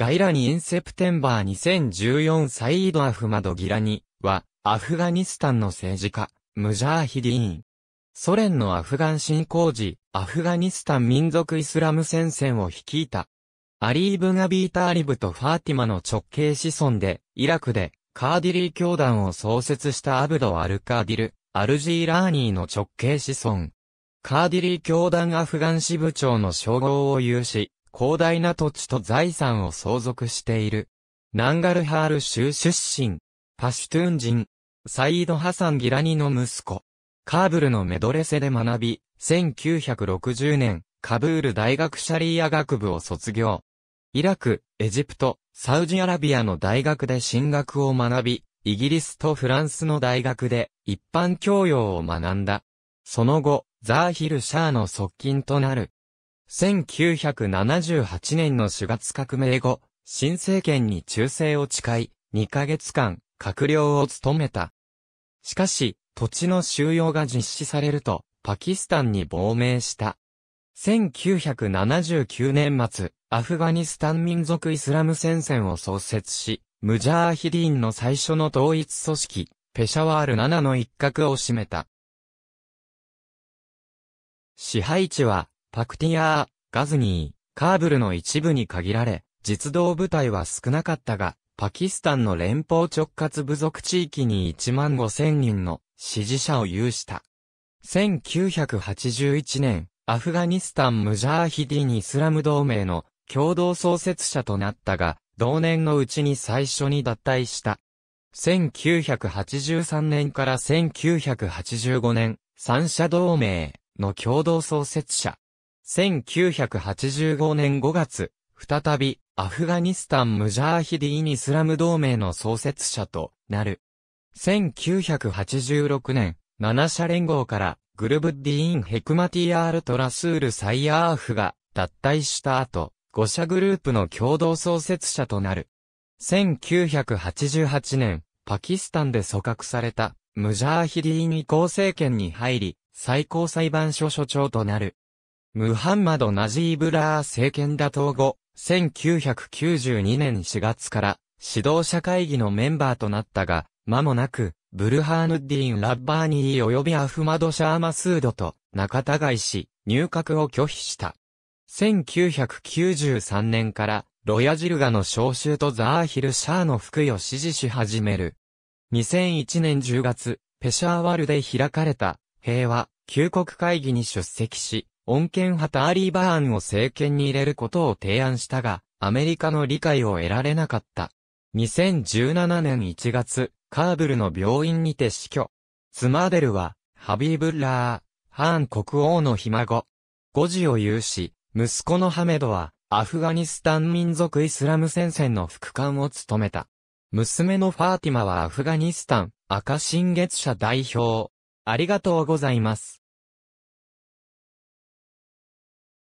ガイラニ・イン・セプテンバー2014サイード・アフマド・ギラニは、アフガニスタンの政治家、ムジャーヒディーン。ソ連のアフガン侵攻時、アフガニスタン民族イスラム戦線を率いた。アリー・ブガビー・ターリブとファーティマの直系子孫で、イラクで、カーディリー教団を創設したアブド・アル・カーディル、アルジーラーニーの直系子孫。カーディリー教団アフガン支部長の称号を有し、広大な土地と財産を相続している。ナンガルハール州出身、パシュトゥーン人、サイード・ハサン・ギラニの息子、カーブルのメドレセで学び、1960年、カブール大学シャリーア学部を卒業。イラク、エジプト、サウジアラビアの大学で進学を学び、イギリスとフランスの大学で一般教養を学んだ。その後、ザーヒル・シャーの側近となる。1978年の4月革命後、新政権に忠誠を誓い、2ヶ月間、閣僚を務めた。しかし、土地の収容が実施されると、パキスタンに亡命した。1979年末、アフガニスタン民族イスラム戦線を創設し、ムジャーヒディーンの最初の統一組織、ペシャワール7の一角を占めた。支配地はパクティアー、ガズニー、カーブルの一部に限られ、実動部隊は少なかったが、パキスタンの連邦直轄部族地域に1万5千人の支持者を有した。1981年、アフガニスタン・ムジャーヒディン・イスラム同盟の共同創設者となったが、同年のうちに最初に脱退した。1983年から1985年、三者同盟の共同創設者。1985年5月、再び、アフガニスタンムジャーヒディイスラム同盟の創設者となる。1986年、7社連合から、グルブッディーン・ヘクマティアール・トラスール・サイヤーフが脱退した後、5社グループの共同創設者となる。1988年、パキスタンで組閣された、ムジャーヒディーン行政権に入り、最高裁判所所長となる。ムハンマド・ナジーブラー政権打倒後、1992年4月から指導者会議のメンバーとなったが、間もなく、ブルハーヌッディン・ラッバーニー及びアフマド・シャーマスードと仲違いし、入閣を拒否した。1993年から、ロヤジルガの召集とザーヒル・シャーの服与を支持し始める。2001年10月、ペシャーワルで開かれた、平和、旧国会議に出席し、恩恵派ターリーバーンを政権に入れることを提案したが、アメリカの理解を得られなかった。2017年1月、カーブルの病院にて死去。スマーデルは、ハビーブッラー、ハーン国王のひ孫。五時を有し、息子のハメドは、アフガニスタン民族イスラム戦線の副官を務めた。娘のファーティマはアフガニスタン、赤新月社代表。ありがとうございます。